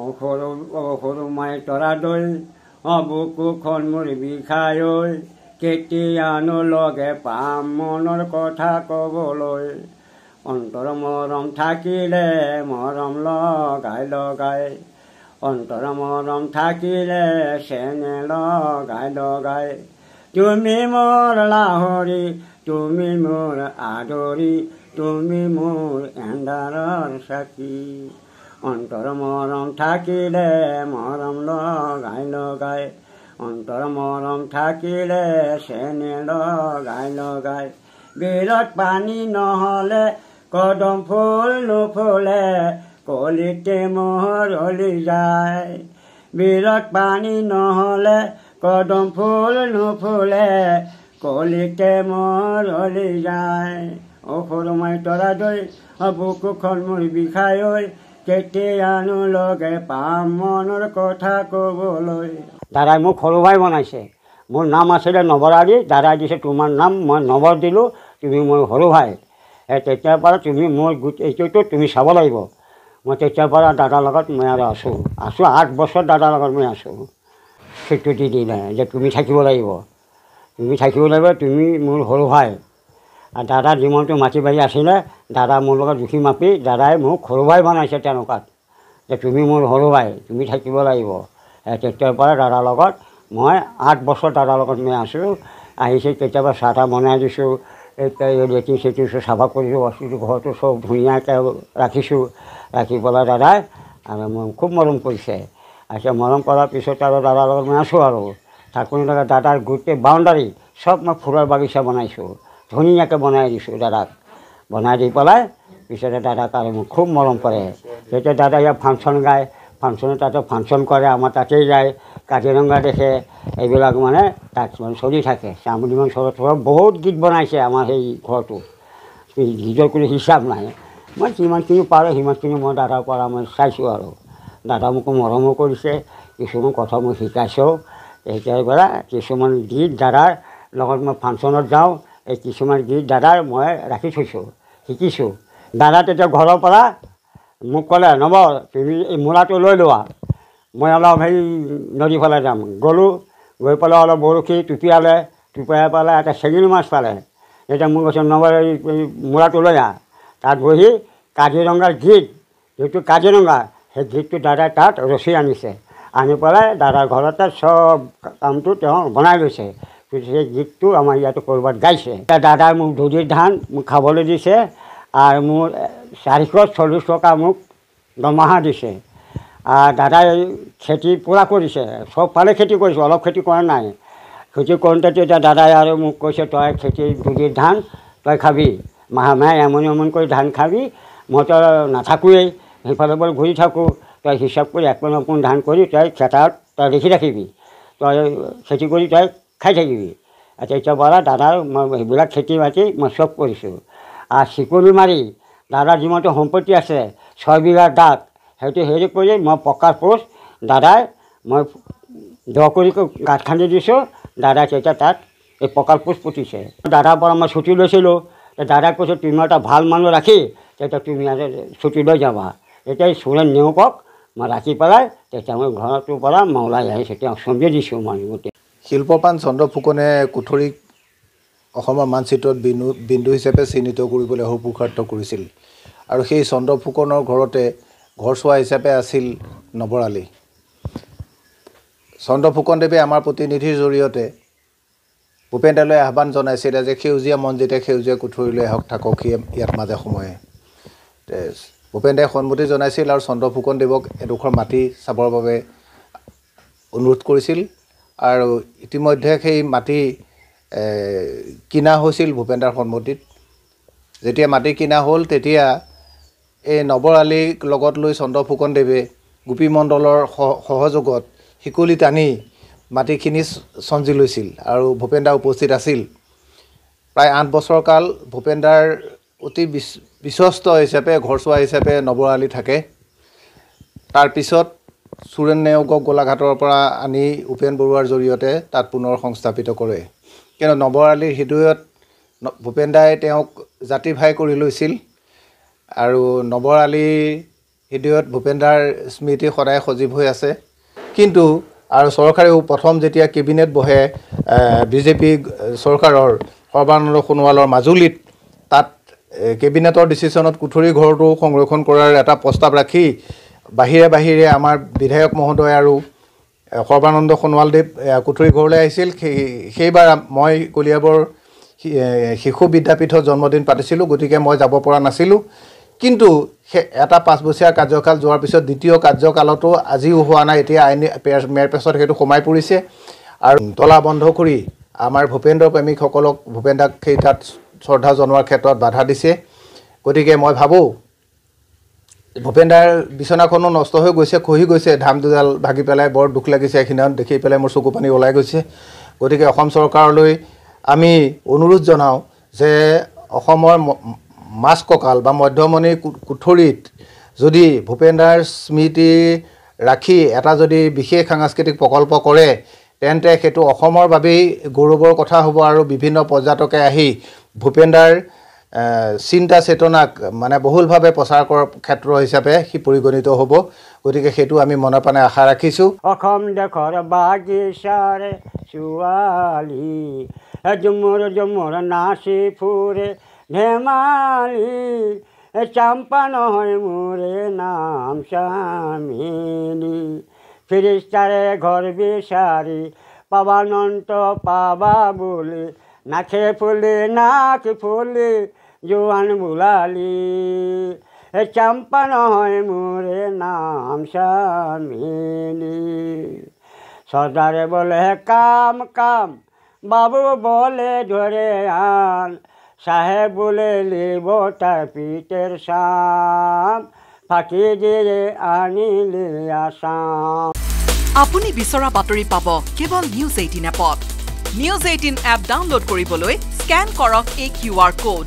অসৰু অসৰু মাই তৰাদৈ অবুকুখন মোৰ বিষাই ঐ কেতিয়ানো লগে পাম মনৰ কথা ক'বলৈ অন্তৰ মৰম থাকিলে মৰম লগাই লগাই অন্তৰ মৰম থাকিলে চেনে লগাই লগাই তুমি মোৰ লাহৰি তুমি মোৰ আদৰি তুমি মোৰ এন্দাৰৰ চাকি অন্তৰ মৰম থাকিলে মৰম লগাই লগাই অন্তৰ মৰম থাকিলে চেনে লগাই লগাই বিৰত পানী নহ'লে কদম ফুল নুফুলে কলিতে মোহৰ হলি যায় বিৰত পানী নহ'লে কদম ফুল নুফুলে কলিতে মোৰ হলি যায় অসুৰ মই তৰা দৈ বুকুখন মোৰ বিষায় কেতিয়ানো লগে পাম মনৰ কথা ক'বলৈ দাদাই মোক সৰু ভাই বনাইছে মোৰ নাম আছিলে নৱৰাজী দাদাই দিছে তোমাৰ নাম মই নৱৰ দিলোঁ তুমি মোৰ সৰু ভাই সেই তেতিয়াৰ পৰা তুমি মোৰ গোটেই এইটোতো তুমি চাব লাগিব মই তেতিয়াৰ পৰা দাদাৰ লগত মই আৰু আছোঁ আছোঁ আঠ বছৰ দাদাৰ লগত মই আছোঁ স্বীকৃতি দিলে যে তুমি থাকিব লাগিব তুমি থাকিব লাগিব তুমি মোৰ সৰু ভাই দাদা যিমানটো মাটি বাৰী আছিলে দাদা মোৰ লগত জুখি মাপি দাদাই মোক সৰু ভাই বনাইছে তেনেকুৱাত যে তুমি মোৰ সৰু ভাই তুমি থাকিব লাগিব তেতিয়াৰ পৰা দাদাৰ লগত মই আঠ বছৰ দাদাৰ লগত মই আছোঁ আহিছে কেতিয়াবা চাহ তাহ বনাই দিছোঁ লেটিন চেটিন চব চাফা কৰিছোঁ বস্তুটো ঘৰটো চব ধুনীয়াকৈ ৰাখিছোঁ ৰাখি পেলাই দাদাই আৰু মই খুব মৰম কৰিছে আচ্ছা মৰম কৰাৰ পিছত আৰু দাদাৰ লগত মই আছোঁ আৰু থাকোঁতে দাদাৰ গোটেই বাউণ্ডাৰী চব মই ফুলৰ বাগিচা বনাইছোঁ ধুনীয়াকৈ বনাই দিছোঁ দাদাক বনাই দি পেলাই পিছতে দাদা তাৰে মোক খুব মৰম কৰে যেতিয়া দাদা ইয়াত ফাংচন গায় ফাংচনত তাতে ফাংচন কৰে আমাৰ তাতেই যায় কাজিৰঙা দেখে এইবিলাক মানে তাত মানে চলি থাকে চামুদিমান চৰত বহুত গীত বনাইছে আমাৰ সেই ঘৰটো গীতৰ কোনো হিচাপ নাই মই যিমানখিনি পাৰোঁ সিমানখিনি মই দাদাৰ পৰা মই চাইছোঁ আৰু দাদা মোকো মৰমো কৰিছে কিছুমান কথা মই শিকাইছেও এতিয়াৰ পৰা কিছুমান গীত দাদাৰ লগত মই ফাংচনত যাওঁ এই কিছুমান গীত দাদাৰ মই ৰাখি থৈছোঁ শিকিছোঁ দাদা তেতিয়া ঘৰৰ পৰা মোক ক'লে নব তুমি এই মূলাটো লৈ লোৱা মই অলপ সেই ফালে যাম গ'লোঁ গৈ পেলাই অলপ বৰশী টুপিয়ালে টুপিয়াই পেলাই এটা চেঙিল মাছ পালে তেতিয়া মোৰ কৈছে নব এই মূলাটো লৈ আহ তাত বহি কাজিৰঙাৰ গীত যিটো কাজিৰঙা সেই গীতটো দাদাই তাত ৰচি আনিছে আনি পেলাই দাদাৰ ঘৰতে চব কামটো তেওঁ বনাই লৈছে সেই গীতটো আমাৰ ইয়াতে ক'ৰবাত গাইছে এতিয়া দাদাই মোক ধুৰিৰ ধান মোক খাবলৈ দিছে আৰু মোৰ চাৰিশ চল্লিছ টকা মোক দৰমহা দিছে আৰু দাদাই খেতি পূৰা কৰিছে চবফালে খেতি কৰিছোঁ অলপ খেতি কৰা নাই খেতি কৰোঁতে তেতিয়া দাদাই আৰু মোক কৈছে তই খেতি ধুৰিৰ ধান তই খাবি মাহে মাহে এমনি এমন কৰি ধান খাবি মই তই নাথাকোৱেই সেইফালে বোলে ঘূৰি থাকোঁ তই হিচাপ কৰি এক পোন ধান কৰি তই খেতাৰত তই দেখি ৰাখিবি তই খেতি কৰি তই খাই থাকিবি এতিয়া পৰা দাদাৰ সেইবিলাক খেতি বাতি মই চব কৰিছোঁ আৰু চিকুল মাৰি দাদাৰ যিমানটো সম্পত্তি আছে ছয়বিঘা ডাক সেইটো হেৰি কৰি মই প্ৰকাশ পোষ দাদাই মই দহ কৰি গাঁত খান্দি দিছোঁ দাদাই তেতিয়া তাত এই প্ৰকাশ পোষ পুতিছে দাদাৰ পৰা মই ছুটি লৈছিলোঁ দাদাই কৈছোঁ তুমি এটা ভাল মানুহ ৰাখি তেতিয়া তুমি ইয়াতে ছুটি লৈ যাবা এতিয়া চোৰে নেওকক মই ৰাখি পেলাই তেতিয়া মই ঘৰটোৰ পৰা মই ওলাই আহিছোঁ তেওঁক চম্বি দিছোঁ মই গোটেই শিল্পপাণ চন্দ্ৰ ফুকনে কুঠৰীক অসমৰ মানচিত্ৰত বিন্দু বিন্দু হিচাপে চিহ্নিত কৰিবলৈ সুপুৰুষাৰ্থ কৰিছিল আৰু সেই চন্দ্ৰ ফুকনৰ ঘৰতে ঘৰ চোৱা হিচাপে আছিল নৱৰালী ফুকনদেৱে আমাৰ প্ৰতিনিধিৰ জৰিয়তে ভূপেন দালৈ আহ্বান জনাইছিলে যে সেউজীয়া মন্দিৰতে সেউজীয়া কুঠৰীলৈ আহক থাকক সি ইয়াত মাজে সময়ে ভূপেন্দাই সন্মতি জনাইছিল আৰু চন্দ্ৰ ফুকনদেৱক এডোখৰ মাটি চাবৰ বাবে অনুৰোধ কৰিছিল আৰু ইতিমধ্যে সেই মাটি কিনা হৈছিল ভূপেন্দ্ৰৰ সন্মতিত যেতিয়া মাটি কিনা হ'ল তেতিয়া এই নৱৰালিক লগত লৈ চন্দ্ৰ ফুকনদেৱে গোপীমণ্ডলৰ সহযোগত শিকলি টানি মাটিখিনি চঞ্জি লৈছিল আৰু ভূপেন্দ্ৰা উপস্থিত আছিল প্ৰায় আঠ বছৰ কাল ভূপেন্দ্ৰাৰ অতি বিশ্বস্ত হিচাপে ঘৰচোৱা হিচাপে নৱৰালি থাকে তাৰপিছত সুৰেন নেওগক গোলাঘাটৰ পৰা আনি উপেন বৰুৱাৰ জৰিয়তে তাত পুনৰ সংস্থাপিত কৰে কিয়নো নৱৰালিৰ হৃদয়ত ভূপেন দাই তেওঁক জাতিভাই কৰি লৈছিল আৰু নৱৰালিৰ হৃদয়ত ভূপেন দাৰ স্মৃতি সদায় সজীৱ হৈ আছে কিন্তু আৰু চৰকাৰেও প্ৰথম যেতিয়া কেবিনেট বহে বিজেপি চৰকাৰৰ সৰ্বানন্দ সোণোৱালৰ মাজুলীত তাত কেবিনেটৰ ডিচিশ্যনত কুঠৰি ঘৰটো সংৰক্ষণ কৰাৰ এটা প্ৰস্তাৱ ৰাখি বাহিৰে বাহিৰে আমাৰ বিধায়ক মহোদয় আৰু সৰ্বানন্দ সোণোৱালদেৱ কুঠুৰী ঘৰলৈ আহিছিল সেই সেইবাৰ মই কলিয়াবৰ শিশু বিদ্যাপীঠত জন্মদিন পাতিছিলোঁ গতিকে মই যাব পৰা নাছিলোঁ কিন্তু এটা পাঁচবছৰীয়া কাৰ্যকাল যোৱাৰ পিছত দ্বিতীয় কাৰ্যকালতো আজিও হোৱা নাই এতিয়া আইনী মেৰ মেৰপেচত সেইটো সোমাই পৰিছে আৰু তলা বন্ধ কৰি আমাৰ ভূপেন্দ্ৰ প্ৰেমিকসকলক ভূপেন সেই তাত শ্ৰদ্ধা জনোৱাৰ ক্ষেত্ৰত বাধা দিছে গতিকে মই ভাবোঁ ভূপেন্দাৰ বিচনাখনো নষ্ট হৈ গৈছে খহি গৈছে ধাম দুডাল ভাগি পেলাই বৰ দুখ লাগিছে সেইদিনাখন দেখি পেলাই মোৰ চকু পানী ওলাই গৈছে গতিকে অসম চৰকাৰলৈ আমি অনুৰোধ জনাওঁ যে অসমৰ মাছ কঁকাল বা মধ্যমণি কুঠৰিত যদি ভূপেন্দাৰ স্মৃতি ৰাখি এটা যদি বিশেষ সাংস্কৃতিক প্ৰকল্প কৰে তেন্তে সেইটো অসমৰ বাবেই গৌৰৱৰ কথা হ'ব আৰু বিভিন্ন পৰ্যটকে আহি ভূপেন্দাৰ চিন্তা চেতনাক মানে বহুলভাৱে প্ৰচাৰ কৰাৰ ক্ষেত্ৰ হিচাপে সি পৰিগণিত হ'ব গতিকে সেইটো আমি মনে প্ৰাণে আশা ৰাখিছোঁ অসম দেশৰ বাগিচাৰে ছোৱালী ঝুমুৰ ঝুমুৰ নাচি ফুৰে ধেমালি চাম্পা নহয় মোৰে নাম স্বামিনী ফিৰিষ্টাৰে ঘৰ বিচাৰি পাবানন্ত পাবা বুলি নাচে ফুলি নাচ ফুলি জুয়ান বুলালি এ চম্পা নহয় মোরে নাম স্বামিনী সদারে বলে কাম কাম বাবু বলে ধরে আন সাহেব বলে লিব তার পিতের সাম ফাঁকি দিয়ে আনিলে আসাম আপুনি বিচৰা বাতৰি পাব কেৱল নিউজ এইটিন এপত নিউজ এইটিন এপ ডাউনলোড কৰিবলৈ স্কেন কৰক এই কিউ আৰ কোড